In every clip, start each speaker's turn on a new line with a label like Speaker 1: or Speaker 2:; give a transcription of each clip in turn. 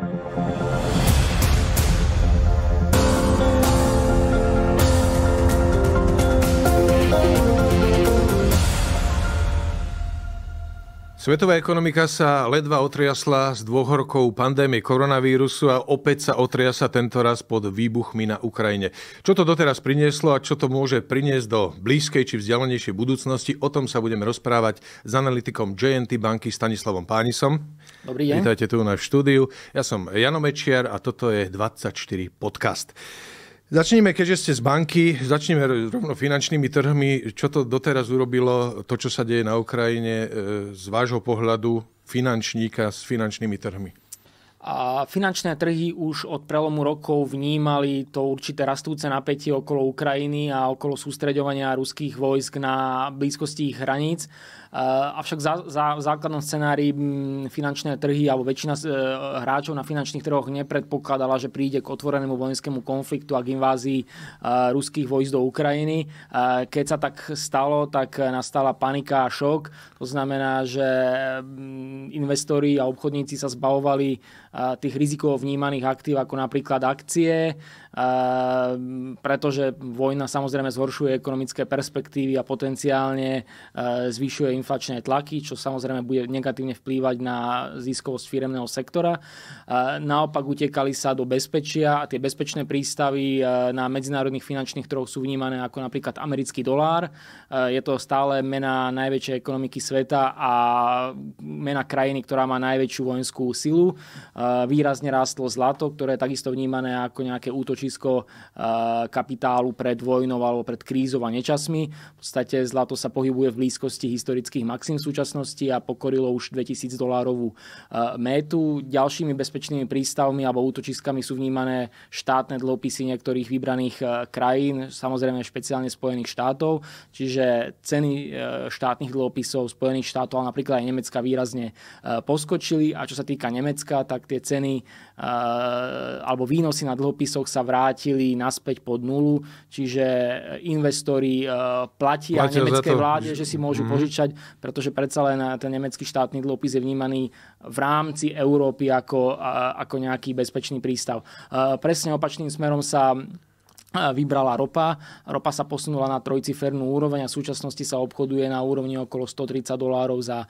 Speaker 1: Música Svetová ekonomika sa ledva otriasla z dvoch rokov pandémie koronavírusu a opäť sa otriasa tento raz pod výbuchmi na Ukrajine. Čo to doteraz prinieslo a čo to môže priniesť do blízkej či vzdialenejšej budúcnosti, o tom sa budeme rozprávať s analytikom JNT banky Stanislavom Pánisom. Dobrý deň. Vítajte tu na štúdiu. Ja som Jano Mečiar a toto je 24 podcast. Začneme, keďže ste z banky, začneme rovno finančnými trhmi. Čo to doteraz urobilo, to, čo sa deje na Ukrajine, e, z vášho pohľadu finančníka s finančnými trhmi?
Speaker 2: A finančné trhy už od prelomu rokov vnímali to určité rastúce napätie okolo Ukrajiny a okolo sústreďovania ruských vojsk na blízkosti ich hraníc. Eh, avšak za, za základnom scenári mm, finančné trhy alebo väčšina eh, hráčov na finančných trhoch nepredpokladala, že príde k otvorenému vojenskému konfliktu a k invázii eh, ruských vojsk do Ukrajiny. Keď sa tak stalo, tak nastala panika a šok. To znamená, že mm, investori a obchodníci sa zbavovali tých rizikov vnímaných aktív ako napríklad akcie, pretože vojna samozrejme zhoršuje ekonomické perspektívy a potenciálne zvyšuje inflačné tlaky, čo samozrejme bude negatívne vplývať na ziskovosť firemného sektora. Naopak utekali sa do bezpečia a tie bezpečné prístavy e, na medzinárodných finančných trhoch sú vnímané ako napríklad americký dolár. E, je to stále mena najväčšej ekonomiky sveta a mena krajiny, ktorá má najväčšiu vojenskú silu. E, výrazne rástlo zlato, ktoré je takisto vnímané ako nejaké útočisko kapitálu pred vojnou alebo pred krízou a nečasmi. V podstate zlato sa pohybuje v blízkosti historických historických maxim v súčasnosti a pokorilo už 2000 dolárovú e, métu. Ďalšími bezpečnými prístavmi alebo útočiskami sú vnímané štátne dlhopisy niektorých vybraných e, krajín, samozrejme špeciálne Spojených štátov, čiže ceny e, štátnych dlhopisov Spojených štátov, ale napríklad aj Nemecka výrazne poskočili a čo sa týka Nemecka, tak tie ceny Eh, alebo výnosy na dlhopisoch sa vrátili naspäť pod nulu, čiže investori eh, platia, platia nemeckej vláde, že si môžu mm. požičať, pretože predsa len eh, ten nemecký štátny dlhopis je vnímaný v rámci Európy ako, ako nejaký bezpečný prístav. Presne opačným smerom sa vybrala ropa. Ropa sa posunula na trojcifernú úroveň a v súčasnosti sa obchoduje na úrovni okolo 130 dolárov za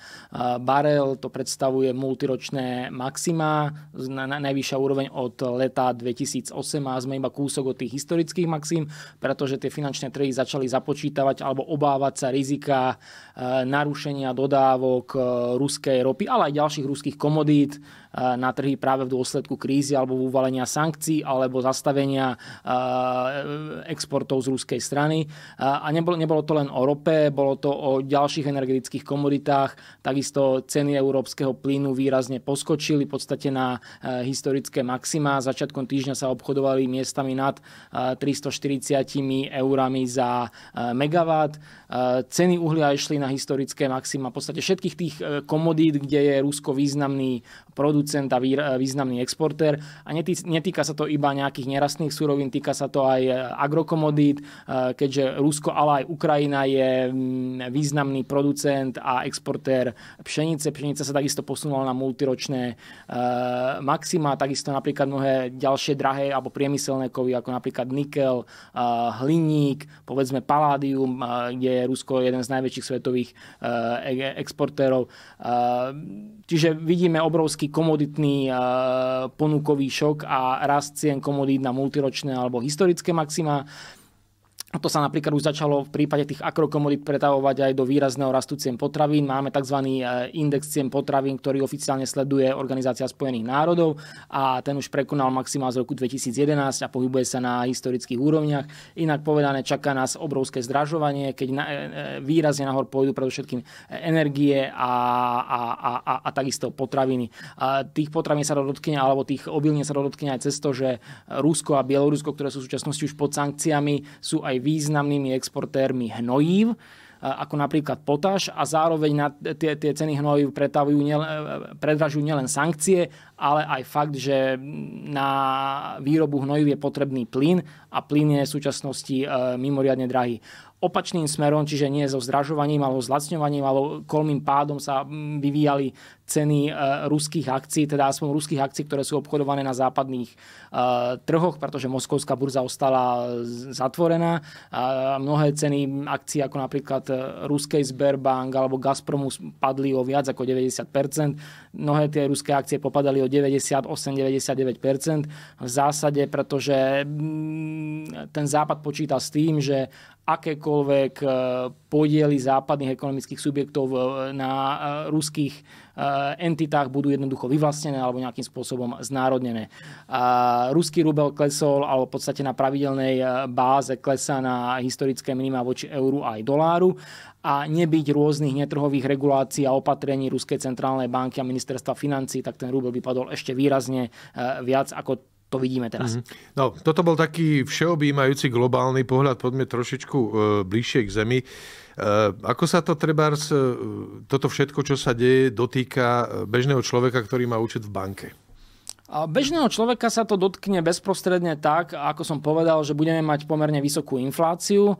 Speaker 2: barel. To predstavuje multiročné maxima, najvyššia úroveň od leta 2008 a sme iba kúsok od tých historických maxim, pretože tie finančné trhy začali započítavať alebo obávať sa rizika e, narušenia dodávok e, ruskej ropy, ale aj ďalších ruských komodít, Eh, na trhy práve v dôsledku krízy alebo uvalenia sankcií alebo zastavenia eh, exportov z ruskej strany. Eh, a nebolo, nebolo to len o rope, bolo to o ďalších energetických komoditách. Takisto ceny európskeho plynu výrazne poskočili v podstate na historické maxima. Začiatkom týždňa sa obchodovali miestami nad 340 eurami za megawatt. Ceny uhlia išli na historické maxima. V podstate všetkých tých komodít, kde je Rusko významný producent a e, významný exportér. A netýka sa to iba nejakých nerastných súrovín, týka sa to aj e, agrokomodít, e, keďže Rusko, ale aj Ukrajina je významný producent a exportér pšenice. Pšenica sa takisto posunula na multiročné maxima, takisto napríklad mnohé ďalšie drahé alebo priemyselné kovy, ako napríklad nikel, hliník, povedzme paládium, kde je Rusko jeden z najväčších svetových exportérov. Čiže vidíme obrovský obrovský komoditný ponukový šok a rast cien komodít na multiročné alebo historické maxima. A to sa napríklad už začalo v prípade tých akrokomodít pretavovať aj do výrazného rastu cien potravín. Máme tzv. E, index cien potravín, ktorý oficiálne sleduje Organizácia spojených národov a ten už prekonal maximál z roku 2011 a pohybuje sa na historických úrovniach. Inak povedané, čaká nás obrovské zdražovanie, keď na, e, e, výrazne nahor pôjdu predovšetkým energie a, a, a, a, a takisto potraviny. A tých potravín sa dotkne, alebo tých obilne sa dotkne aj cez to, že Rusko a Bielorusko, ktoré sú v súčasnosti už pod sankciami, sú aj významnými exportérmi hnojív, e, ako napríklad potáž a zároveň na tie, tie ceny hnojív e, e, predražujú nielen sankcie, ale aj fakt, že na výrobu hnojiv je potrebný plyn a plyn je v súčasnosti e, mimoriadne drahý opačným smerom, čiže nie so zdražovaním alebo zlacňovaním, ale kolmým pádom sa vyvíjali ceny e, ruských akcií, teda aspoň ruských akcií, ktoré sú obchodované na západných e, trhoch, pretože moskovská burza ostala zatvorená. mnohé ceny akcií, ako napríklad ruskej Sberbank alebo Gazpromu, padli o viac ako 90%. Mnohé tie ruské akcie popadali o 98-99%. V zásade, pretože mm, ten Západ počíta s tým, že akékoľvek eh, podiely západných ekonomických subjektov eh, na eh, ruských Eh, entitách budú jednoducho vyvlastnené alebo nejakým spôsobom znárodnené. Ruský rubel klesol, alebo v podstate na pravidelnej eh, báze klesá na historické minima voči euru aj doláru a nebyť rôznych netrhových regulácií a opatrení Ruskej centrálnej banky a ministerstva financí, tak ten rubel by padol ešte výrazne eh, viac ako to vidíme teraz. Mm-hmm.
Speaker 1: No, toto bol taký všeobjímajúci globálny pohľad. Poďme trošičku e, bližšie k zemi. Eh, ako sa to treba, eh, toto všetko, čo sa deje, dotýka eh, bežného človeka, ktorý má účet v banke?
Speaker 2: Bežného človeka sa to dotkne bezprostredne tak, ako som povedal, že budeme mať pomerne vysokú infláciu.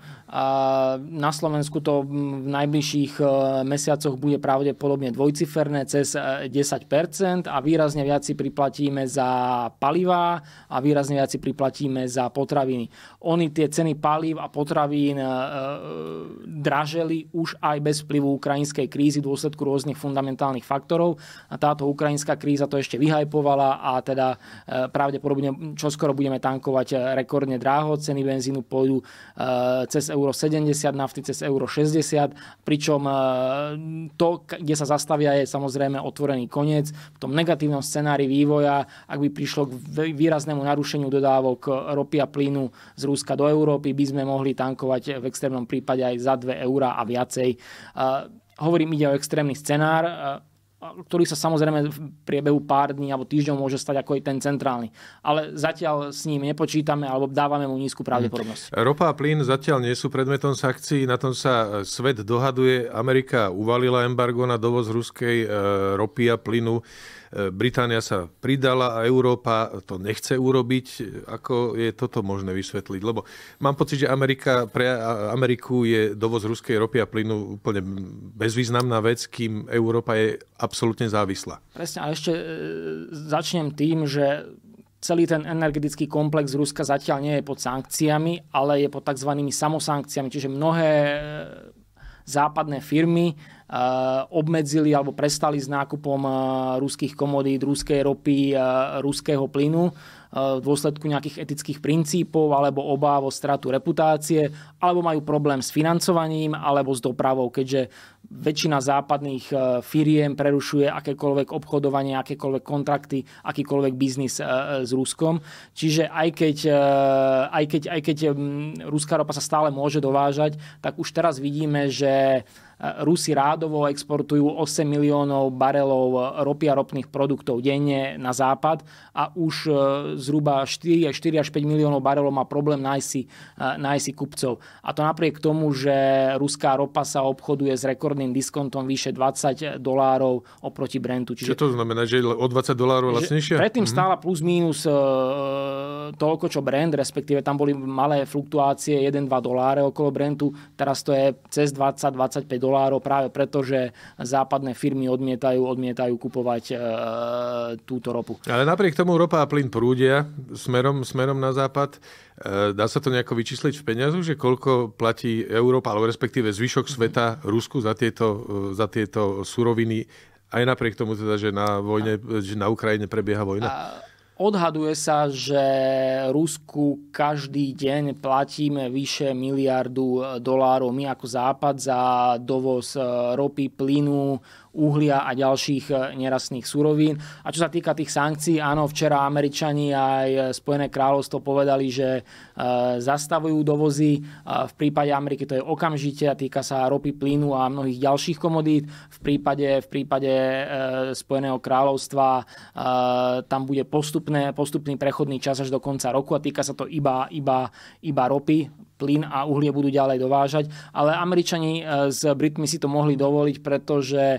Speaker 2: Na Slovensku to mm, v najbližších mesiacoch bude pravdepodobne dvojciferné cez 10% a výrazne viac si priplatíme za palivá a výrazne viac si priplatíme za potraviny. Oni tie ceny palív a potravín e, e, draželi už aj bez vplyvu ukrajinskej krízy v dôsledku rôznych fundamentálnych faktorov. A táto ukrajinská kríza to ešte vyhajpovala a teda e, pravdepodobne čoskoro budeme tankovať rekordne dráho. Ceny benzínu pôjdu cez euro 70, nafty cez euro 60, pričom to, kde sa zastavia, je samozrejme otvorený koniec. V tom negatívnom scenári vývoja, ak by prišlo k výraznému narušeniu dodávok ropy a plynu z Ruska do Európy by sme mohli tankovať v extrémnom prípade aj za 2 eurá a viacej. Hovorím, ide o extrémny scenár ktorý sa samozrejme v priebehu pár dní alebo týždňov môže stať ako aj ten centrálny. Ale zatiaľ s ním nepočítame alebo dávame mu nízku pravdepodobnosť.
Speaker 1: Hm. Ropa a plyn zatiaľ nie sú predmetom sankcií, na tom sa e, svet dohaduje. Amerika uvalila embargo na dovoz ruskej e, ropy a plynu. E, Británia sa pridala a Európa to nechce urobiť. Ako je toto možné vysvetliť? Lebo mám pocit, že Amerika, pre Ameriku je dovoz ruskej ropy a plynu úplne bezvýznamná vec, kým Európa je absolútne závislá.
Speaker 2: Presne, a ešte e, začnem tým, že celý ten energetický komplex Ruska zatiaľ nie je pod sankciami, ale je pod tzv. samosankciami. Čiže mnohé e, západné firmy Eh, obmedzili alebo prestali s nákupom eh, ruských komodít, ruskej ropy, eh, ruského plynu v dôsledku nejakých etických princípov alebo obáv o stratu reputácie, alebo majú problém s financovaním alebo s dopravou, keďže väčšina západných firiem prerušuje akékoľvek obchodovanie, akékoľvek kontrakty, akýkoľvek biznis s Ruskom. Čiže aj keď, aj keď, aj keď mm, ruská ropa sa stále môže dovážať, tak už teraz vidíme, že Rusi rádovo exportujú 8 miliónov barelov ropy a ropných produktov denne na západ a už e, zhruba 4, 4 až 5 miliónov barelov má problém nájsť si, e, nájsť si kupcov. A to napriek tomu, že ruská ropa sa obchoduje s rekordným diskontom vyše 20 dolárov oproti Brentu. Čiže, Čo
Speaker 1: to znamená, že o 20 dolárov lacnejšie? Predtým mhm. stála
Speaker 2: plus mínus e, toľko, čo Brent, respektíve tam boli malé fluktuácie 1-2 doláre okolo Brentu, teraz to je cez 20-25 dolárov dolárov práve preto, že západné firmy odmietajú, odmietajú kupovať e, túto ropu.
Speaker 1: Ale napriek tomu ropa a plyn prúdia smerom, smerom na západ. E, dá sa to nejako vyčísliť v peniazu, že koľko platí Európa, alebo respektíve zvyšok sveta Rusku za tieto, e, za tieto suroviny aj napriek tomu teda, že na, vojne, že na Ukrajine prebieha vojna. A
Speaker 2: Odhaduje sa, že Rusku každý deň platíme vyše miliardu dolárov my ako Západ za dovoz eh, ropy, plynu, uhlia a ďalších e, nerastných surovín. A čo sa týka tých sankcií, áno, včera Američani aj e, Spojené kráľovstvo povedali, že e, zastavujú dovozy. V prípade Ameriky to je okamžite a týka sa ropy, plynu a mnohých ďalších komodít. V prípade, v prípade Spojeného kráľovstva tam bude postupné, postupný prechodný čas až do konca roku a týka sa to iba, iba, iba ropy plyn a uhlie budú ďalej dovážať, ale Američani e, s Britmi si to mohli dovoliť, pretože e,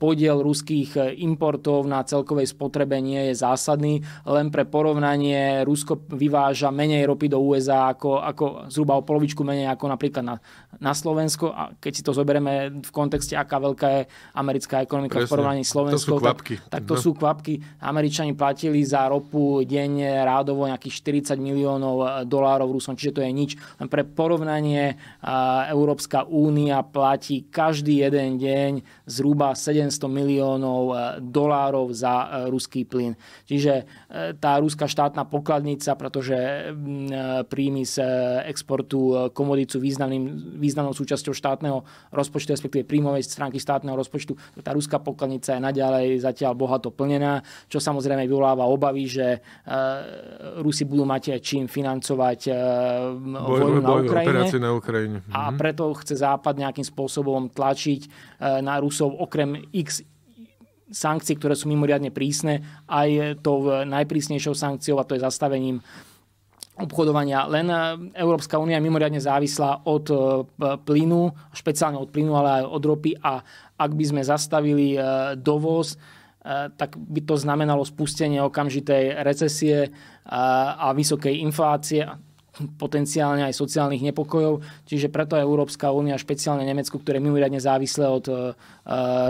Speaker 2: podiel ruských importov na celkovej spotrebe nie je zásadný. Len pre porovnanie, Rusko vyváža menej ropy do USA ako, ako zhruba o polovičku menej ako napríklad na, na Slovensko. A keď si to zoberieme v kontexte, aká veľká je americká ekonomika Presne. v porovnaní s Slovenskou, tak, tak to no. sú kvapky. Američani platili za ropu deň rádovo nejakých 40 miliónov e, dolárov Rusom, čiže to je nič. Pre porovnanie Európska únia platí každý jeden deň zhruba 700 miliónov e, dolárov za e, ruský plyn. Čiže e, tá ruská štátna pokladnica, pretože príjmy z exportu komodicu významným, významnou súčasťou štátneho rozpočtu, respektíve príjmovej stránky štátneho rozpočtu, tá ruská pokladnica je naďalej zatiaľ bohato plnená, čo samozrejme vyvoláva obavy, že Rusi budú mať čím financovať vojnu bojové, na Ukrajine. Operácie na
Speaker 1: Ukrajine. A
Speaker 2: mhm. preto chce Západ nejakým spôsobom tlačiť e, na Rusov okrem x sankcií, ktoré sú mimoriadne prísne, aj tou najprísnejšou sankciou, a to je zastavením obchodovania. Len e, Európska únia je mimoriadne závislá od e, plynu, špeciálne od plynu, ale aj od ropy a ak by sme zastavili dovoz, tak by to znamenalo spustenie okamžitej recesie a vysokej inflácie potenciálne aj sociálnych nepokojov. Čiže preto aj Európska únia, špeciálne Nemecku, ktoré je mimoriadne závislé od e, e,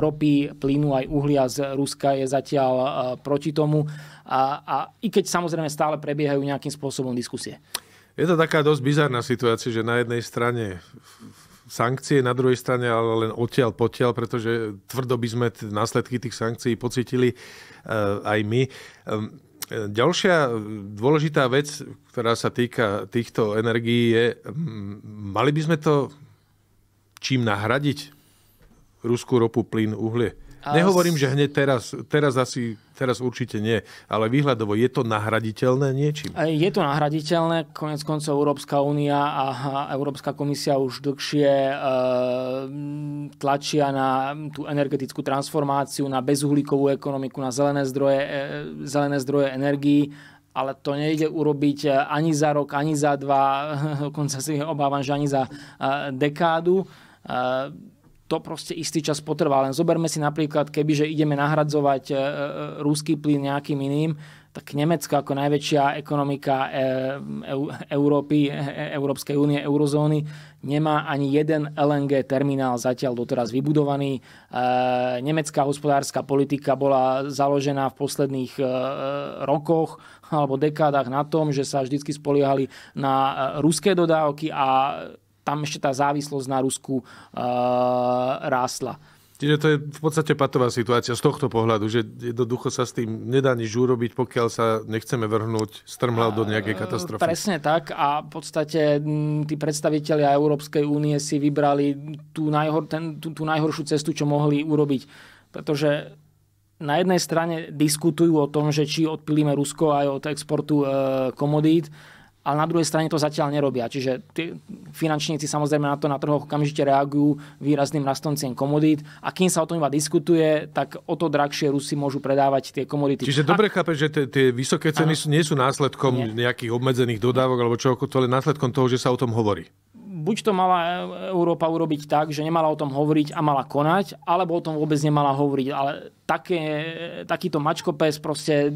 Speaker 2: ropy, plynu aj uhlia z Ruska, je zatiaľ e, proti tomu. A, a i keď samozrejme stále prebiehajú nejakým spôsobom diskusie.
Speaker 1: Je to taká dosť bizarná situácia, že na jednej strane sankcie, na druhej strane ale len odtiaľ potiaľ, pretože tvrdo by sme následky tých sankcií pocitili aj my. Ehm, Ďalšia dôležitá vec, ktorá sa týka týchto energií, je, mali by sme to čím nahradiť? Ruskú ropu, plyn, uhlie. Nehovorím, že hneď teraz, teraz asi, teraz určite nie, ale výhľadovo je to nahraditeľné niečím?
Speaker 2: E, je to nahraditeľné, konec koncov Európska únia a Európska komisia už dlhšie e, tlačia na tú energetickú transformáciu, na bezuhlíkovú ekonomiku, na zelené zdroje, e, zelené zdroje energii ale to nejde urobiť e, ani za rok, ani za dva, dokonca si obávam, že ani za e, dekádu to proste istý čas potrvá. Len zoberme si napríklad, keby že ideme nahradzovať e, e, ruský plyn nejakým iným, tak Nemecko ako najväčšia ekonomika e, Európy, Európskej únie, eurozóny, nemá ani jeden LNG terminál zatiaľ doteraz vybudovaný. Nemecká hospodárska politika bola založená v posledných rokoch alebo dekádach na tom, že sa vždy spoliehali na ruské dodávky a tam ešte tá závislosť na Rusku e, rástla.
Speaker 1: Čiže to je v podstate patová situácia z tohto pohľadu, že jednoducho sa s tým nedá nič urobiť, pokiaľ sa nechceme vrhnúť strmhlav do nejakej eh, katastrofy. Presne
Speaker 2: tak a v podstate mm, tí predstavitelia Európskej únie si vybrali tú, najhor, ten, tú, tú najhoršiu cestu, čo mohli urobiť. Pretože na jednej strane diskutujú o tom, že či odpilíme Rusko aj od exportu e, komodít, ale na druhej strane to zatiaľ nerobia. Čiže tí finančníci samozrejme na to na trhoch okamžite reagujú výrazným rastom cien komodít a kým sa o tom iba diskutuje, tak o to drahšie Rusi môžu predávať tie komodity. Čiže dobre
Speaker 1: chápe, že tie, tie vysoké ceny sú, nie sú následkom nie. nejakých obmedzených dodávok alebo to je následkom toho, že sa o tom hovorí
Speaker 2: buď to mala Európa urobiť tak, že nemala o tom hovoriť a mala konať, alebo o tom vôbec nemala hovoriť. Ale také, takýto mačkopes proste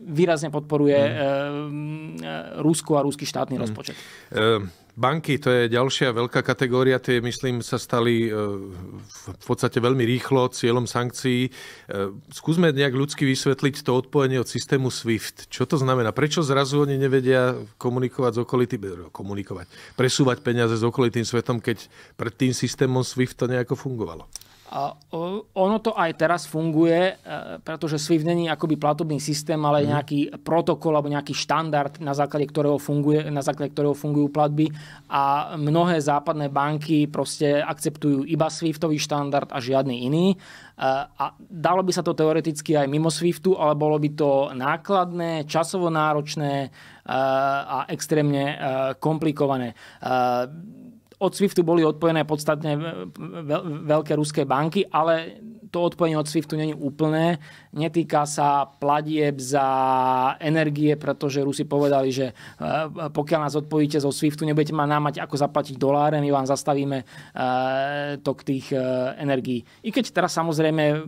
Speaker 2: výrazne podporuje mhm. eh, mm. Rusko a ruský štátny mm. rozpočet.
Speaker 1: Eh, banky, to je ďalšia veľká kategória, tie myslím sa stali eh, v podstate veľmi rýchlo cieľom sankcií. Skúsme nejak ľudsky vysvetliť to odpojenie od systému SWIFT. Čo to znamená? Prečo zrazu oni nevedia komunikovať s okolitým, komunikovať, presúvať peniaze s okolitým svetom, keď pred tým systémom SWIFT to nejako fungovalo?
Speaker 2: E, ono to aj teraz funguje, e, pretože SWIFT není akoby platobný systém, ale mhm. nejaký protokol alebo nejaký štandard, na základe, ktorého funguje, na základe ktorého fungujú platby a mnohé západné banky proste akceptujú iba SWIFTový štandard a žiadny iný. E, a dalo by sa to teoreticky aj mimo SWIFTu, ale bolo by to nákladné, časovo náročné a extrémne komplikované od SWIFTu boli odpojené podstatne e, e, veľké ruské banky, ale to odpojenie od SWIFTu není úplné. Netýka sa platieb za energie, pretože Rusi povedali, že e, pokiaľ nás odpojíte zo SWIFTu, nebudete ma námať, ako zaplatiť doláre, my vám zastavíme tok tých energií. I keď teraz samozrejme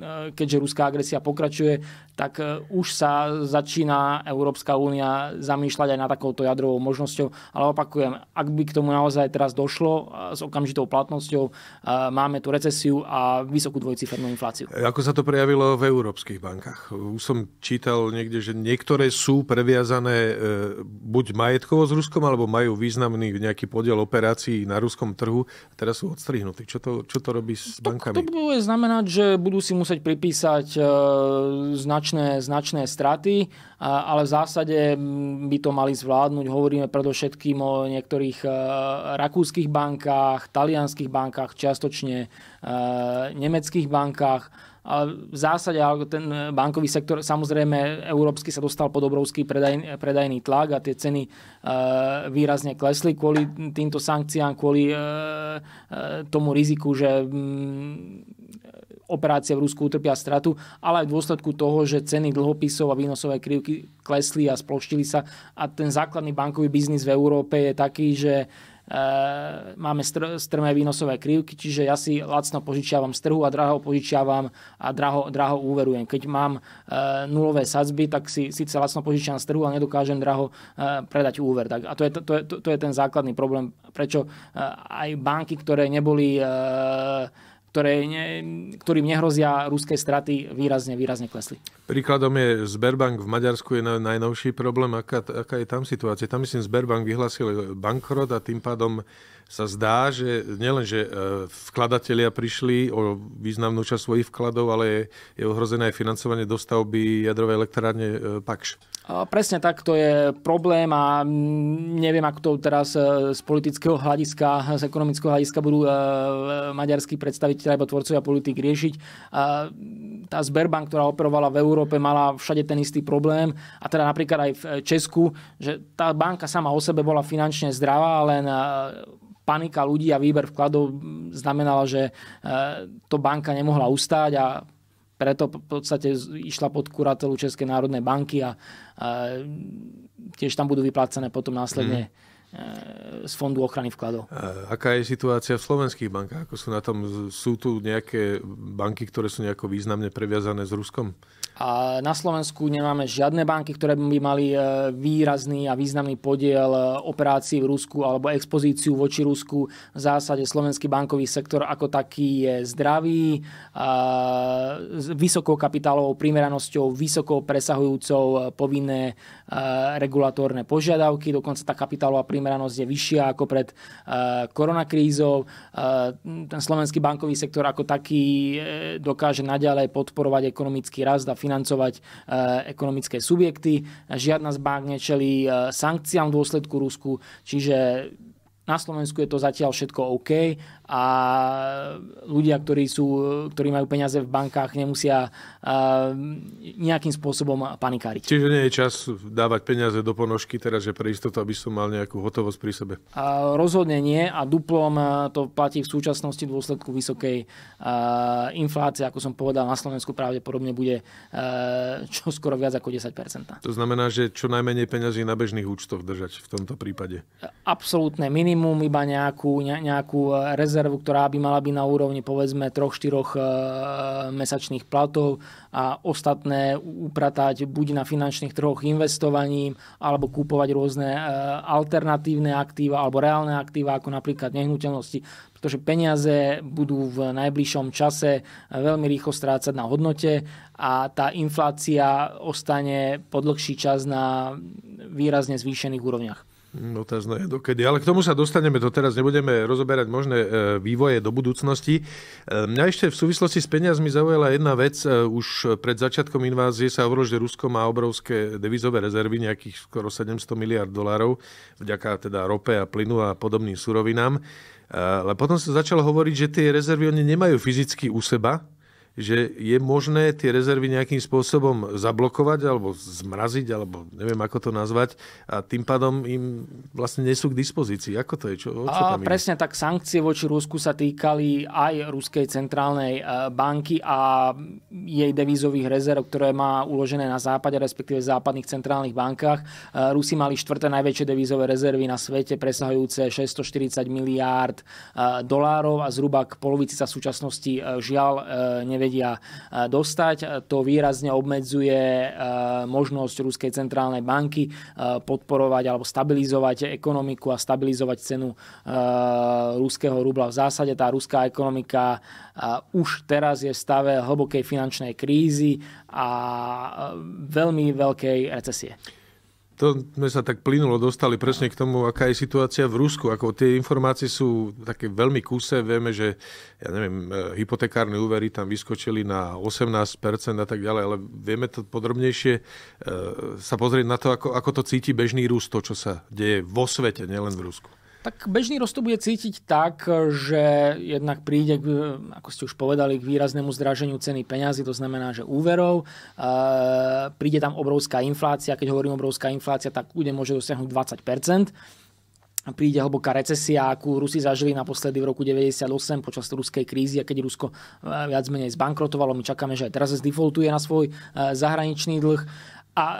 Speaker 2: Eh, keďže ruská agresia pokračuje, tak eh, už sa začína Európska únia zamýšľať aj na takouto jadrovou možnosťou. Ale opakujem, ak by k tomu naozaj teraz došlo eh, s okamžitou platnosťou, máme tu recesiu a vysokú dvojcifernú infláciu.
Speaker 1: Ako sa to prejavilo v európskych bankách? Už som čítal niekde, že niektoré sú previazané buď majetkovo s Ruskom, alebo majú významný nejaký podiel operácií na ruskom trhu a teraz sú odstrihnutí. Čo to, čo to robí s to, bankami? To
Speaker 2: bude znamenať, že budú si musieť musieť pripísať e, značné, značné straty, ale v zásade by to mali zvládnuť. Hovoríme predovšetkým o niektorých e, rakúskych bankách, talianských bankách, čiastočne e, nemeckých bankách. Ale v zásade ten bankový sektor, samozrejme, európsky sa dostal pod obrovský predajný tlak a tie ceny výrazne klesli kvôli týmto sankciám, kvôli tomu riziku, že Operácia v Rusku utrpia stratu, ale aj v dôsledku toho, že ceny dlhopisov a výnosové krivky klesli a sploštili sa a ten základný bankový biznis v Európe je taký, že e, máme str- strmé výnosové krivky, čiže ja si lacno požičiavam z trhu a draho požičiavam a draho, draho úverujem. Keď mám e, nulové sadzby, tak si síce lacno požičiam z trhu a nedokážem draho e, predať úver. Tak, a to je, to, je, to je ten základný problém, prečo e, aj banky, ktoré neboli... E, ktoré ne, ktorým nehrozia ruské straty, výrazne, výrazne klesli.
Speaker 1: Príkladom je Sberbank v Maďarsku je najnovší problém, aká, aká je tam situácia. Tam myslím Sberbank vyhlásil bankrot a tým pádom sa zdá, že nielen, že e, vkladatelia prišli o významnú časť svojich vkladov, ale je, je ohrozené aj financovanie dostavby jadrovej elektrárne e, Pakš.
Speaker 2: Presne tak, to je problém a neviem, ako to teraz e, z politického hľadiska, z ekonomického hľadiska budú e, e, maďarskí predstaviteľi alebo tvorcovia politik riešiť. Tá Sberbank, ktorá operovala v Európe, mala všade ten istý problém a teda napríklad aj v Česku, že tá banka sama o sebe bola finančne zdravá, len panika ľudí a výber vkladov znamenala, že to banka nemohla ustáť a preto v podstate išla pod kuratelu Českej národnej banky a, a tiež tam budú vyplácané potom následne mm. z Fondu ochrany vkladov.
Speaker 1: A aká je situácia v slovenských bankách? Ako sú na tom? Sú tu nejaké banky, ktoré sú nejako významne previazané s Ruskom?
Speaker 2: A na Slovensku nemáme žiadne banky, ktoré by mali e, výrazný a významný podiel e, operácií v Rusku alebo expozíciu voči Rusku. V zásade slovenský bankový sektor ako taký je zdravý, e, s vysokou kapitálovou primeranosťou, vysoko presahujúcou povinné regulatórne požiadavky. Dokonca tá kapitálová primeranosť je vyššia ako pred koronakrízou. Ten slovenský bankový sektor ako taký dokáže naďalej podporovať ekonomický rast a finančný financovať e, ekonomické subjekty. Žiadna z bank nečelí e, sankciám v dôsledku Rusku, čiže na Slovensku je to zatiaľ všetko OK a ľudia, ktorí, sú, ktorí majú peniaze v bankách, nemusia nejakým spôsobom panikáriť.
Speaker 1: Čiže nie je čas dávať peniaze do ponožky teraz, že pre istotu, aby som mal nejakú hotovosť pri sebe?
Speaker 2: A rozhodne nie a duplom to platí v súčasnosti v dôsledku vysokej inflácie. Ako som povedal, na Slovensku pravdepodobne bude čo skoro viac ako 10%.
Speaker 1: To znamená, že čo najmenej peniazí na bežných účtoch držať v tomto prípade?
Speaker 2: Absolútne minimum, iba nejakú, nejakú rezervu rezervu, ktorá by mala byť na úrovni povedzme 3-4 eh, mesačných platov a ostatné upratať buď na finančných trhoch investovaním alebo kúpovať rôzne eh, alternatívne aktíva alebo reálne aktíva ako napríklad nehnuteľnosti pretože peniaze budú v najbližšom čase eh, veľmi rýchlo strácať na hodnote a tá inflácia ostane po dlhší čas na výrazne zvýšených úrovniach.
Speaker 1: Hm, Otázne je dokedy. Ale k tomu sa dostaneme, to teraz nebudeme rozoberať možné e, vývoje do budúcnosti. E, mňa ešte v súvislosti s peniazmi zaujala jedna vec. E, už pred začiatkom invázie sa hovorilo, že Rusko má obrovské devizové rezervy, nejakých skoro 700 miliard dolárov, vďaka teda rope a plynu a podobným surovinám. Ale potom sa začalo hovoriť, že tie rezervy oni nemajú fyzicky u seba, že je možné tie rezervy nejakým spôsobom zablokovať alebo zmraziť, alebo neviem ako to nazvať, a tým pádom im vlastne nie sú k dispozícii. Ako to je? Čo, čo tam a presne
Speaker 2: je? tak, sankcie voči Rusku sa týkali aj Ruskej centrálnej e, banky a jej devízových rezerv, ktoré má uložené na západe, respektíve v západných centrálnych bankách. E, Rusi mali štvrté najväčšie devízové rezervy na svete, presahujúce 640 miliárd e, dolárov a zhruba k polovici sa v súčasnosti žiaľ nevie nevedia e, dostať. E, to výrazne obmedzuje e, možnosť Ruskej centrálnej banky podporovať alebo stabilizovať ekonomiku a stabilizovať cenu ruského rubla. V zásade tá ruská ekonomika už teraz je v stave hlbokej finančnej krízy a veľmi veľkej recesie
Speaker 1: to sme sa tak plynulo dostali presne k tomu, aká je situácia v Rusku. Ako tie informácie sú také veľmi kúse. Vieme, že ja neviem, e, hypotekárne úvery tam vyskočili na 18% a tak ďalej, ale vieme to podrobnejšie e, sa pozrieť na to, ako, ako to cíti bežný Rus, to, čo sa deje vo svete, nielen v Rusku.
Speaker 2: Tak bežný rostu bude cítiť tak, že jednak príde, ako ste už povedali, k výraznému zdraženiu ceny peňazí, to znamená, že úverov. E, príde tam obrovská inflácia, keď hovorím obrovská inflácia, tak bude môže dosiahnuť 20 príde hlboká recesia, akú Rusi zažili naposledy v roku 98 počas ruskej krízy a keď Rusko e, viac menej zbankrotovalo, my čakáme, že aj teraz zdefaultuje na svoj e, zahraničný dlh a e,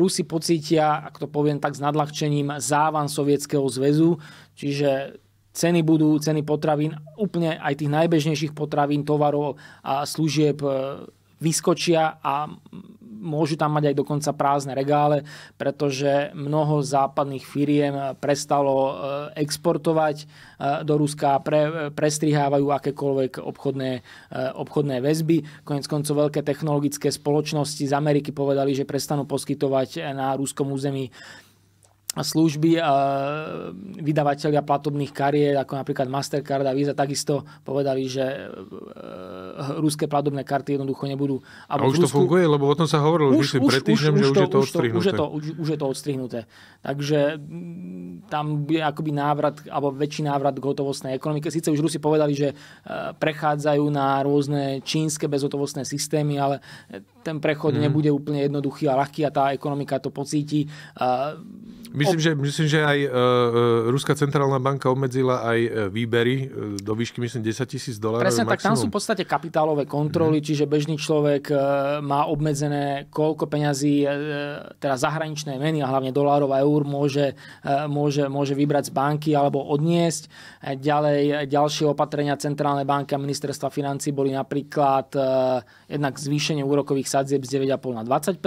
Speaker 2: Rusi pocítia, ak to poviem tak s nadľahčením, závan Sovietskeho zväzu, čiže ceny budú, ceny potravín, úplne aj tých najbežnejších potravín, tovarov a služieb e, vyskočia a môžu tam mať aj dokonca prázdne regále, pretože mnoho západných firiem prestalo e, exportovať e, do Ruska a pre, prestrihávajú akékoľvek obchodné, e, obchodné väzby. Konec koncov veľké technologické spoločnosti z Ameriky povedali, že prestanú poskytovať na ruskom území služby e, vydavateľia platobných kariér, ako napríklad Mastercard a Visa, takisto povedali, že e, e, ruské platobné karty jednoducho nebudú. A už Rusku... to funguje,
Speaker 1: lebo o tom sa hovorilo už, už, pred týždňom, že už, to, je to odstrihnuté. Už je to,
Speaker 2: už, už je to odstrihnuté. Takže mm, tam bude akoby návrat, alebo väčší návrat k hotovostnej ekonomike. Sice už Rusi povedali, že prechádzajú na rôzne čínske bezhotovostné systémy, ale ten prechod hmm. nebude úplne jednoduchý a ľahký a tá ekonomika to pocíti.
Speaker 1: My myslím, že, myslím, že aj uh, Ruská centrálna banka obmedzila aj e, výbery do výšky, myslím, 10 tisíc dolárov. Presne, maximum. tak tam sú v
Speaker 2: podstate kapitálové kontroly, mm. čiže bežný človek má obmedzené, koľko peňazí, teda zahraničné meny, a hlavne dolárov a eur, môže, môže, môže vybrať z banky alebo odniesť. Ďalej, ďalšie opatrenia centrálnej banky a ministerstva financí boli napríklad jednak zvýšenie úrokových sadzieb z 9,5 na 20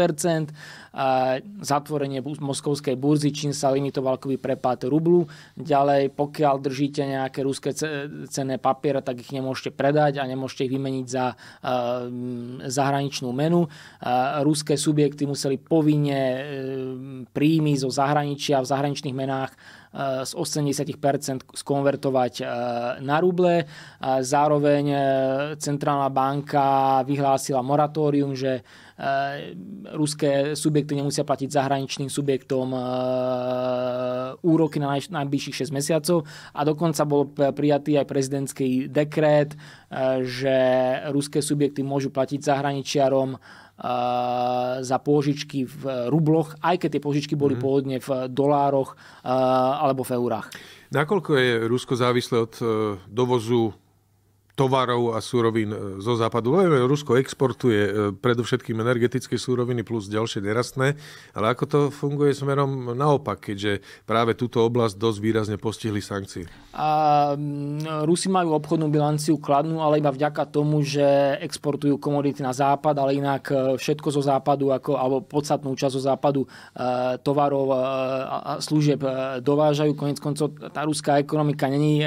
Speaker 2: zatvorenie moskovskej burzy, čím sa limitoval akoby prepad rublu. Ďalej, pokiaľ držíte nejaké ruské cenné papiere, tak ich nemôžete predať a nemôžete ich vymeniť za zahraničnú menu. Ruské subjekty museli povinne e, príjmy zo zahraničia v zahraničných menách e, z 80% skonvertovať e, na ruble. Zároveň centrálna banka vyhlásila moratórium, že ruské subjekty nemusia platiť zahraničným subjektom e, úroky na najbližších 6 mesiacov a dokonca bol prijatý aj prezidentský dekrét, e, že ruské subjekty môžu platiť zahraničiarom e, za pôžičky v rubloch, aj keď tie pôžičky boli mm. pôvodne v dolároch alebo v eurách.
Speaker 1: Nakoľko je Rusko závislé od dovozu tovarov a súrovín e, zo západu. Lebo no, e, Rusko exportuje e, predovšetkým energetické súroviny plus ďalšie nerastné, ale ako to funguje smerom naopak, keďže práve túto oblasť dosť výrazne postihli sankcie?
Speaker 2: A, Rusi majú obchodnú bilanciu kladnú, ale iba vďaka tomu, že exportujú komodity na západ, ale inak všetko zo západu, ako, alebo podstatnú časť zo západu tovarov a služieb dovážajú. Konec koncov tá ruská ekonomika není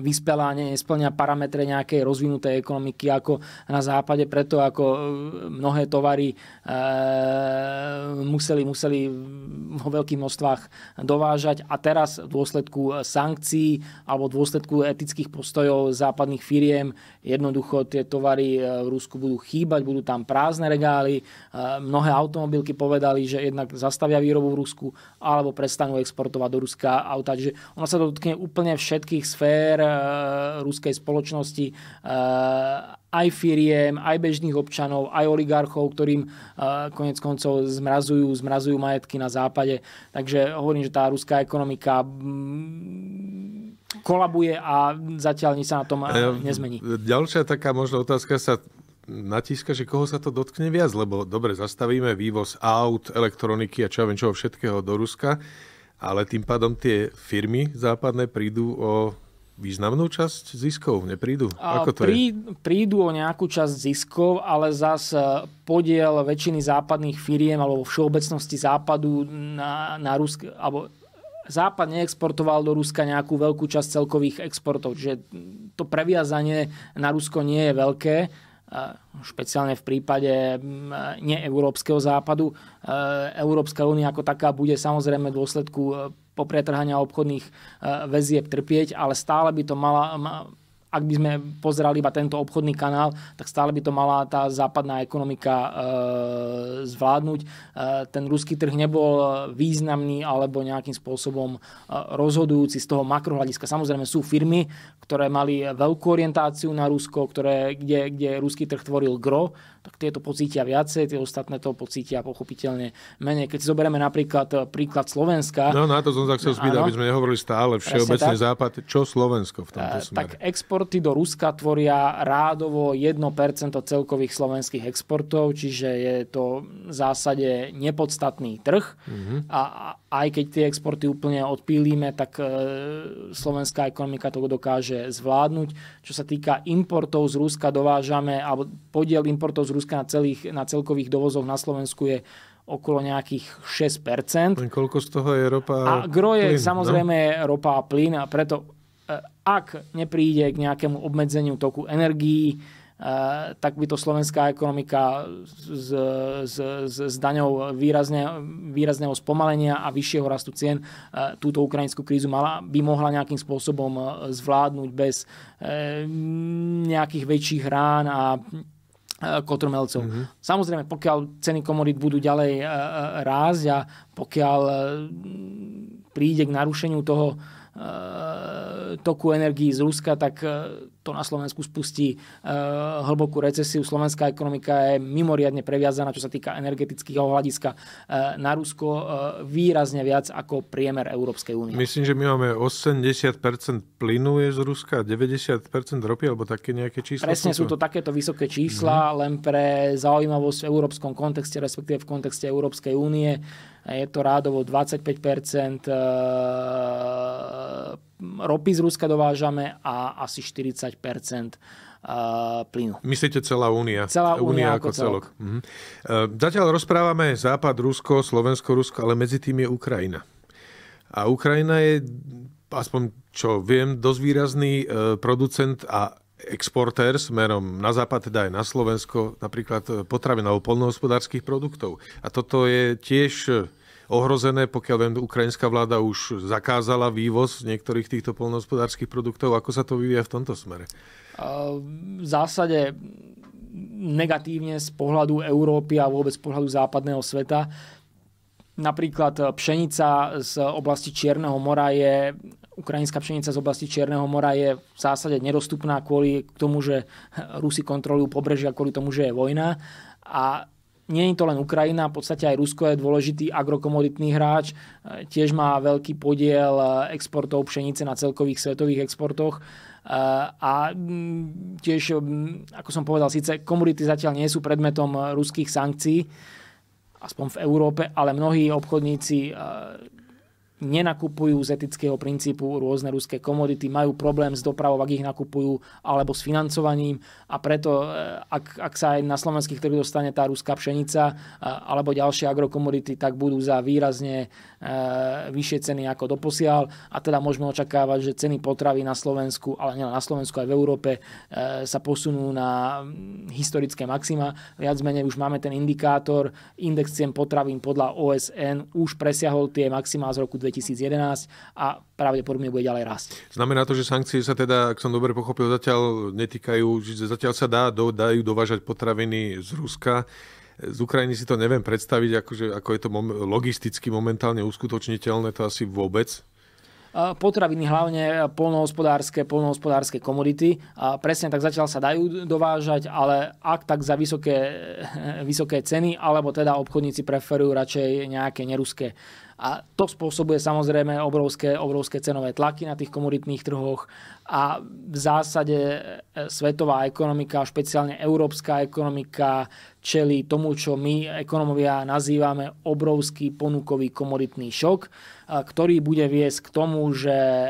Speaker 2: vyspelá, nesplňa parametre nejakej rozvinutej ekonomiky ako na západe, preto ako e, mnohé tovary e, museli, museli vo veľkých množstvách dovážať a teraz v dôsledku e, sankcií alebo v dôsledku etických postojov západných firiem jednoducho tie tovary v Rusku budú chýbať, budú tam prázdne regály. Mnohé automobilky povedali, že jednak zastavia výrobu v Rusku alebo prestanú exportovať do Ruska auta. Čiže ono sa to dotkne úplne všetkých sfér ruskej spoločnosti spoločnosti, eh, aj firiem, aj bežných občanov, aj oligarchov, ktorým eh, konec koncov zmrazujú, zmrazujú majetky na západe. Takže hovorím, že tá ruská ekonomika mm, kolabuje a zatiaľ nič sa na tom eh, nezmení.
Speaker 1: Ďalšia taká možná otázka sa natíska, že koho sa to dotkne viac, lebo dobre, zastavíme vývoz aut, elektroniky a čo viem čoho všetkého do Ruska, ale tým pádom tie firmy západné prídu o významnú časť ziskov neprídu? Ako to Prí,
Speaker 2: je? Prídu o nejakú časť ziskov, ale zas e, podiel väčšiny západných firiem alebo všeobecnosti západu na, na Rusk, alebo Západ neexportoval do Ruska nejakú veľkú časť celkových exportov, čiže to previazanie na Rusko nie je veľké, e, špeciálne v prípade e, neeurópskeho západu. Európska únia ako taká bude samozrejme v dôsledku popretrhania obchodných e, väzieb trpieť, ale stále by to mala, ak by sme pozerali iba tento obchodný kanál, tak stále by to mala tá západná ekonomika e, zvládnuť. E, ten ruský trh nebol významný alebo nejakým spôsobom e, rozhodujúci z toho makrohľadiska. Samozrejme sú firmy, ktoré mali veľkú orientáciu na Rusko, ktoré, kde, kde ruský trh tvoril gro tak tieto pocítia viacej, tie ostatné to pocítia pochopiteľne menej. Keď si zoberieme napríklad eh, príklad Slovenska. No na to som sa chcel spýtať, aby
Speaker 1: sme nehovorili stále všeobecne tak. Západ. Čo Slovensko v tomto eh, smere?
Speaker 2: Tak exporty do Ruska tvoria rádovo 1% celkových slovenských exportov, čiže je to v zásade nepodstatný trh. Mm-hmm. A aj keď tie exporty úplne odpílíme, tak eh, slovenská ekonomika to dokáže zvládnuť. Čo sa týka importov z Ruska, dovážame, alebo podiel importov z Ruska Ruska na, celých, na celkových dovozoch na Slovensku je okolo nejakých 6%. koľko z toho je ropa a gro je plyn, no? samozrejme no? ropa a plyn a preto e, ak nepríde k nejakému obmedzeniu toku energií, e, tak by to slovenská ekonomika s, s, s, s daňou výrazne, výrazného spomalenia a vyššieho rastu cien e, túto ukrajinskú krízu mala, by mohla nejakým spôsobom zvládnuť bez nejakých väčších rán a Eh, kotrmelcov. Mm-hmm. Samozrejme, pokiaľ ceny komodít budú ďalej eh, eh, rásť a pokiaľ príde k narušeniu toho Eh, toku energií z Ruska, tak eh, to na Slovensku spustí eh, hlbokú recesiu. Slovenská ekonomika je mimoriadne previazaná, čo sa týka energetického hľadiska na Rusko výrazne viac ako priemer Európskej únie. Myslím,
Speaker 1: že my máme 80% plynu je z Ruska, 90% ropy, alebo také nejaké čísla? Presne sú to
Speaker 2: takéto vysoké čísla, mm-hmm. len pre zaujímavosť v európskom kontexte, respektíve v kontexte Európskej únie je to rádovo 25 e, ropy z Ruska dovážame a asi 40 e, plynu.
Speaker 1: Myslíte celá únia? Celá únia, únia ako, ako celok. celok. Mhm. E, zatiaľ rozprávame Západ, Rusko, Slovensko, Rusko, ale medzi tým je Ukrajina. A Ukrajina je, aspoň čo viem, dosť výrazný producent a exportér smerom na západ, teda aj na Slovensko, napríklad potravinov, polnohospodárských produktov. A toto je tiež ohrozené, pokiaľ viem, ukrajinská vláda už zakázala vývoz niektorých týchto polnohospodárských produktov. Ako sa to vyvíja v tomto smere?
Speaker 2: V zásade negatívne z pohľadu Európy a vôbec z pohľadu západného sveta. Napríklad pšenica z oblasti Čierneho mora je ukrajinská pšenica z oblasti Čierneho mora je v zásade nedostupná kvôli tomu, že Rusi kontrolujú pobrežia, kvôli tomu, že je vojna. A nie je to len Ukrajina, v podstate aj Rusko je dôležitý agrokomoditný hráč, e, tiež má veľký podiel e, exportov pšenice na celkových svetových exportoch e, a mm, tiež, mm, ako som povedal, síce komodity zatiaľ nie sú predmetom ruských sankcií, aspoň v Európe, ale mnohí obchodníci nenakupujú z etického princípu rôzne ruské komodity, majú problém s dopravou, ak ich nakupujú, alebo s financovaním a preto, e, ak, ak sa aj na slovenských trhoch dostane tá ruská pšenica e, alebo ďalšie agrokomodity, tak budú za výrazne e, vyššie ceny ako doposiaľ a teda môžeme očakávať, že ceny potravy na Slovensku, ale nielen na Slovensku, aj v Európe sa posunú na mm, historické maxima. Viac menej už máme ten indikátor, index cien potravín podľa OSN už presiahol tie maximá z roku 2000 2011 a pravdepodobne bude ďalej rásť.
Speaker 1: Znamená to, že sankcie sa teda, ak som dobre pochopil, zatiaľ netýkajú, že zatiaľ sa dá, do, dajú dovážať potraviny z Ruska. Z Ukrajiny si to neviem predstaviť, akože, ako je to mom- logisticky momentálne uskutočniteľné, to asi vôbec
Speaker 2: potraviny, hlavne polnohospodárske, polnohospodárske komodity. A presne tak zatiaľ sa dajú dovážať, ale ak tak za vysoké, vysoké ceny, alebo teda obchodníci preferujú radšej nejaké neruské a to spôsobuje samozrejme obrovské, obrovské cenové tlaky na tých komoditných trhoch a v zásade e, svetová ekonomika, špeciálne európska ekonomika, čeli tomu, čo my ekonomovia nazývame obrovský ponukový komoditný šok, e, ktorý bude viesť k tomu, že e,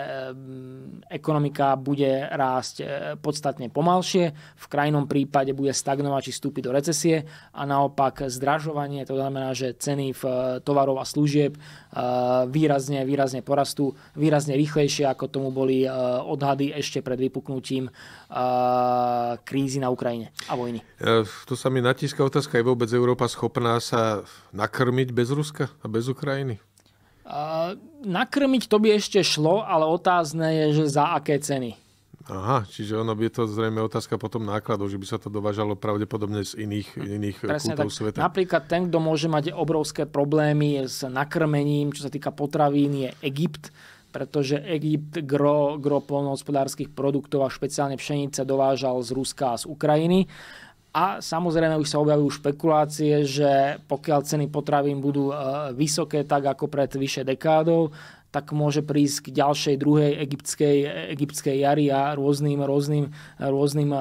Speaker 2: ekonomika bude rásť podstatne pomalšie, v krajnom prípade bude stagnovať či vstúpiť do recesie a naopak zdražovanie, to znamená, že ceny v tovarov a služieb výrazne, výrazne porastú, výrazne rýchlejšie, ako tomu boli odhady ešte pred vypuknutím uh, krízy na Ukrajine a vojny.
Speaker 1: Tu sa mi natíska otázka, je vôbec Európa schopná sa nakrmiť bez Ruska a bez Ukrajiny?
Speaker 2: Uh, nakrmiť to by ešte šlo, ale otázne je, že za aké ceny.
Speaker 1: Aha, čiže ono by to zrejme otázka potom nákladov, že by sa to dovážalo pravdepodobne z iných, iných Presne kútov tak. sveta.
Speaker 2: Napríklad ten, kto môže mať obrovské problémy s nakrmením, čo sa týka potravín, je Egypt pretože Egypt gro, gro polnohospodárských produktov a špeciálne pšenice dovážal z Ruska a z Ukrajiny. A samozrejme už sa objavujú špekulácie, že pokiaľ ceny potravín budú e, vysoké, tak ako pred vyše dekádou, tak môže prísť k ďalšej, druhej egyptskej, egyptskej jari a rôznym, rôznym, rôznym e,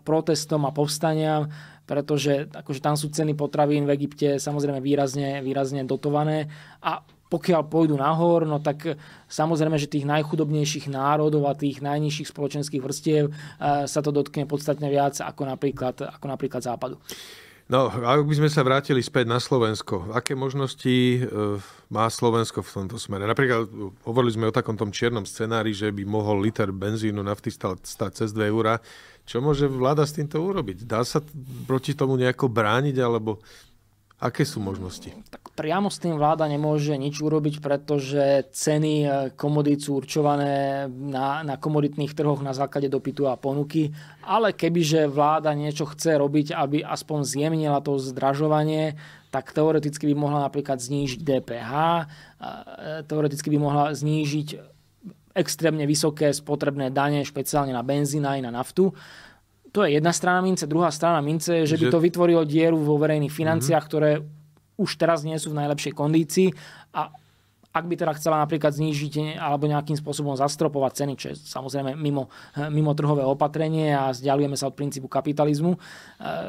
Speaker 2: protestom a povstaniam, pretože akože tam sú ceny potravín v Egypte samozrejme výrazne, výrazne dotované a pokiaľ pôjdu nahor, no tak eh, samozrejme, že tých najchudobnejších národov a tých najnižších spoločenských vrstiev eh, sa to dotkne podstatne viac ako napríklad, ako napríklad západu.
Speaker 1: No, ak by sme sa vrátili späť na Slovensko, aké možnosti eh, má Slovensko v tomto smere? Napríklad hovorili sme o takom tom čiernom scenári, že by mohol liter benzínu nafty stať cez 2 eurá. Čo môže vláda s týmto urobiť? Dá sa proti tomu nejako brániť, alebo Aké sú možnosti?
Speaker 2: Tak priamo s tým vláda nemôže nič urobiť, pretože ceny eh, komodít sú určované na, na komoditných trhoch na základe dopytu a ponuky. Ale kebyže vláda niečo chce robiť, aby aspoň zjemnila to zdražovanie, tak teoreticky by mohla napríklad znížiť DPH, eh, teoreticky by mohla znížiť extrémne vysoké spotrebné dane, špeciálne na benzín a aj na naftu to je jedna strana mince. Druhá strana mince je, že, že... by to vytvorilo dieru vo verejných mhm. financiách, mm-hmm. ktoré už teraz nie sú v najlepšej kondícii a ak by teda chcela napríklad znížiť alebo nejakým spôsobom zastropovať ceny, čo je samozrejme mimo, mimo trhové opatrenie a zďalujeme sa od princípu kapitalizmu, eh,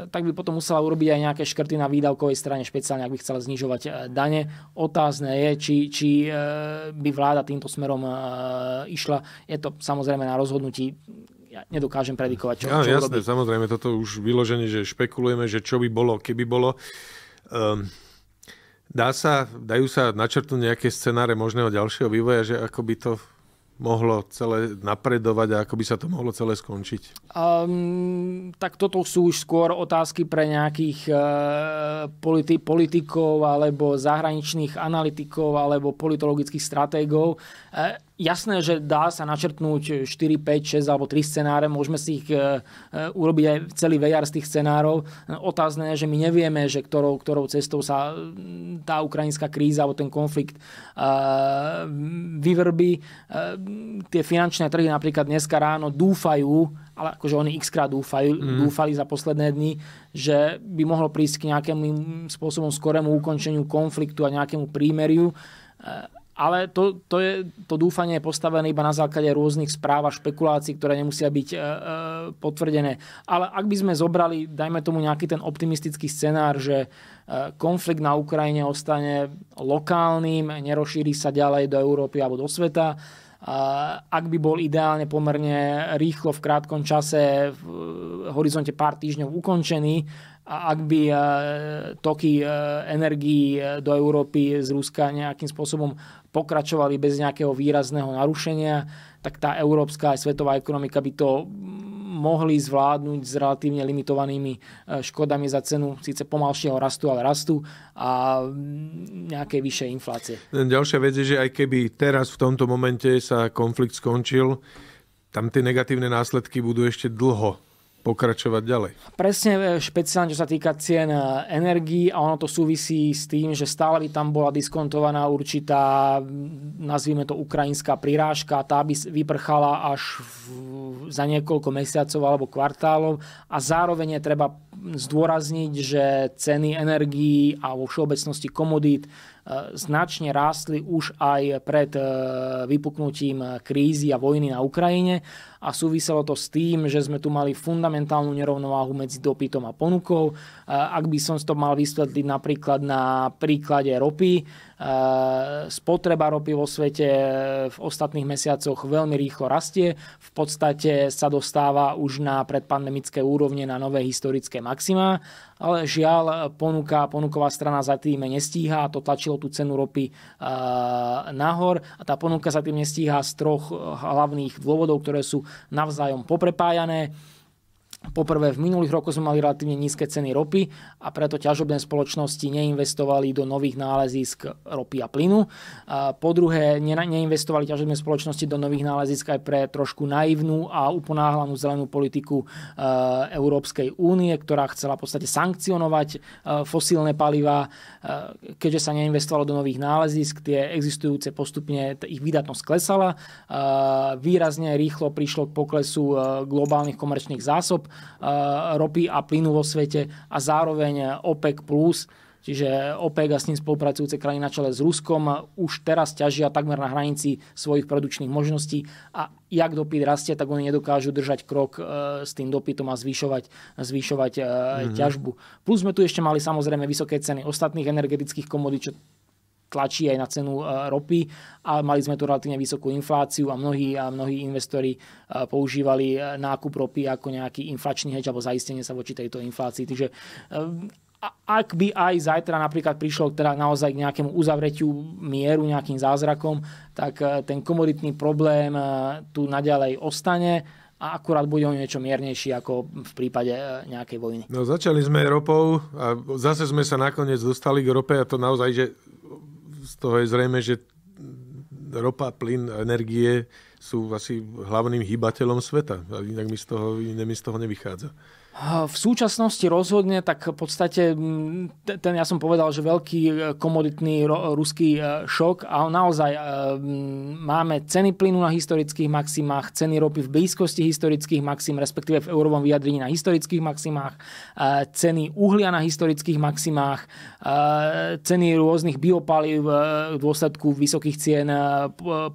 Speaker 2: tak by potom musela urobiť aj nejaké škrty na výdavkovej strane, špeciálne ak by chcela znižovať eh, dane. Otázne je, či, či eh, by vláda týmto smerom išla. Je to samozrejme na rozhodnutí ja nedokážem predikovať, čo, ja, čo jasné, robí.
Speaker 1: samozrejme, toto už vyloženie, že špekulujeme, že čo by bolo, keby bolo. Um, dá sa, dajú sa načrtnúť nejaké scenáre možného ďalšieho vývoja, že ako by to mohlo celé napredovať a ako by sa to mohlo celé skončiť?
Speaker 2: Um, tak toto sú už skôr otázky pre nejakých uh, politi- politikov alebo zahraničných analytikov alebo politologických stratégov. Uh, Jasné, že dá sa načrtnúť 4, 5, 6 alebo 3 scenáre, môžeme si ich e, e, urobiť aj celý vejar z tých scenárov. E, otázne je, že my nevieme, že ktorou, ktorou cestou sa mm, tá ukrajinská kríza alebo ten konflikt vyvrbí. Tie finančné trhy napríklad dneska ráno dúfajú, ale akože oni x krát dúfali, mm. dúfali za posledné dny, že by mohlo prísť k nejakému spôsobom skorému ukončeniu konfliktu a nejakému prímeriu ale to, to, je, to dúfanie je postavené iba na základe rôznych správ a špekulácií, ktoré nemusia byť e, e, potvrdené. Ale ak by sme zobrali, dajme tomu nejaký ten optimistický scenár, že e, konflikt na Ukrajine ostane lokálnym, nerošíri sa ďalej do Európy alebo do sveta, e, ak by bol ideálne pomerne rýchlo v krátkom čase v horizonte pár týždňov ukončený a ak by e, toky e, energií e, do Európy z Ruska nejakým spôsobom pokračovali bez nejakého výrazného narušenia, tak tá európska aj svetová ekonomika by to mohli zvládnuť s relatívne limitovanými škodami za cenu síce pomalšieho rastu, ale rastu a mm, nejakej vyššej inflácie.
Speaker 1: Ďalšia vec je, že aj keby teraz v tomto momente sa konflikt skončil, tam tie negatívne následky budú ešte dlho pokračovať ďalej.
Speaker 2: Presne e, špeciálne, čo sa týka cien e, energii a ono to súvisí s tým, že stále by tam bola diskontovaná určitá, nazvime to ukrajinská prirážka, tá by vyprchala až v, za niekoľko mesiacov alebo kvartálov a zároveň je treba zdôrazniť, že ceny energií a vo všeobecnosti komodít e, značne rástli už aj pred vypuknutím krízy a vojny na Ukrajine a súviselo to s tým, že sme tu mali fundamentálnu nerovnováhu medzi dopytom a ponukou. E, ak by som to mal vysvetliť napríklad na príklade ropy, e, spotreba ropy vo svete v ostatných mesiacoch veľmi rýchlo rastie. V podstate sa dostáva už na predpandemické úrovne na nové historické maxima, ale žiaľ ponuka, ponuková strana za tým nestíha a to tlačilo tú cenu ropy e, nahor a tá ponuka sa tým nestíha z troch hlavných dôvodov, ktoré sú navzájom poprepájané. Poprvé, v minulých rokoch sme mali relatívne nízke ceny ropy a preto ťažobné spoločnosti neinvestovali do nových nálezísk ropy a plynu. A po druhé, neinvestovali ťažobné spoločnosti do nových nálezísk aj pre trošku naivnú a uponáhlanú zelenú politiku e, Európskej únie, ktorá chcela v podstate sankcionovať e, fosílne paliva. E, keďže sa neinvestovalo do nových nálezísk, tie existujúce postupne, ich výdatnosť klesala. Výrazne rýchlo prišlo k poklesu globálnych komerčných zásob Eh, ropy a plynu vo svete a zároveň OPEC+, Čiže OPEC a s ním spolupracujúce krajiny na čele s Ruskom už teraz ťažia takmer na hranici svojich produkčných možností a jak dopyt rastie, tak oni nedokážu držať krok eh, s tým dopytom a zvyšovať, zvyšovať mm-hmm. ťažbu. Plus sme tu ešte mali samozrejme vysoké ceny ostatných energetických komodít, čo tlačí aj na cenu e, ropy a mali sme tu relatívne vysokú infláciu a mnohí, a mnohí investori e, používali e, nákup ropy ako nejaký inflačný hedge alebo zaistenie sa voči tejto inflácii. Takže ak by aj zajtra napríklad prišlo teda naozaj k nejakému uzavretiu mieru, nejakým zázrakom, tak ten komoditný problém tu naďalej ostane a akurát bude o niečo miernejší ako v prípade nejakej vojny.
Speaker 1: No začali sme ropou a zase sme sa nakoniec dostali k rope a to naozaj, že toho je zrejme, že ropa, plyn, energie sú asi hlavným hýbateľom sveta. inak mi z toho, iné mi z toho nevychádza.
Speaker 2: V súčasnosti rozhodne, tak v podstate ten, ja som povedal, že veľký e, komoditný e, ruský e, šok a naozaj máme ceny plynu na historických maximách, ceny ropy v blízkosti historických maxim, respektíve v eurovom vyjadrení na historických maximách, ceny uhlia na historických maximách, ceny rôznych biopalív v dôsledku vysokých cien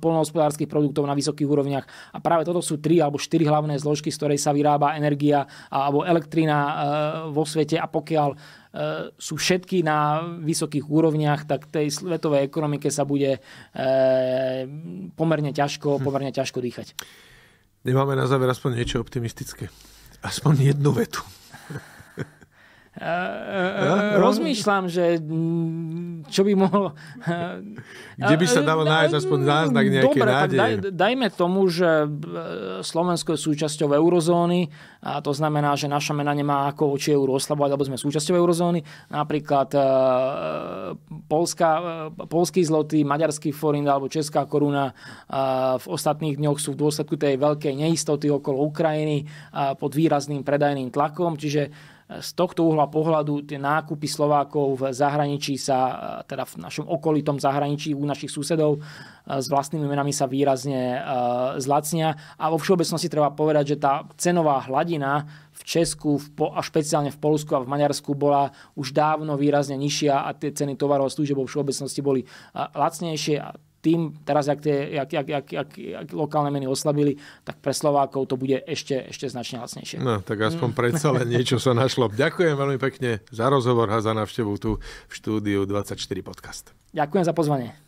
Speaker 2: polnohospodárských produktov na vysokých úrovniach. A práve toto sú tri alebo štyri hlavné zložky, z ktorej sa vyrába energia alebo elektrina e, vo svete a pokiaľ e, sú všetky na vysokých úrovniach, tak tej svetovej ekonomike sa bude e, pomerne ťažko, hm. pomerne ťažko dýchať.
Speaker 1: Nemáme na záver aspoň niečo optimistické. Aspoň jednu vetu. Rozmýšľam,
Speaker 2: že čo by mohlo... Kde by sa dalo eh, nájsť aspoň náznak nejaké Dobre, nádeje? Daj, dajme tomu, že eh, Slovensko je súčasťou eurozóny a to znamená, že naša mena nemá ako oči euro oslabovať, lebo sme súčasťou eurozóny. Napríklad eh, Polska, polský zloty, maďarský forint alebo česká koruna v ostatných dňoch sú v dôsledku tej veľkej neistoty okolo Ukrajiny pod výrazným predajným tlakom, čiže z tohto uhla pohľadu tie nákupy Slovákov v zahraničí sa, teda v našom okolitom zahraničí u našich susedov e, s vlastnými menami sa výrazne e, zlacnia. A vo všeobecnosti treba povedať, že tá cenová hladina v Česku a špeciálne v Polsku a v Maďarsku bola už dávno výrazne nižšia a tie ceny tovarov a služieb vo všeobecnosti boli e, lacnejšie a tým, teraz, ak, tie, ak, ak, ak, ak, ak lokálne meny oslabili, tak pre Slovákov to bude ešte, ešte značne hlasnejšie. No, tak aspoň mm. predsa len niečo
Speaker 1: sa našlo. Ďakujem veľmi pekne za rozhovor a za návštevu tu v štúdiu 24
Speaker 2: podcast. Ďakujem za pozvanie.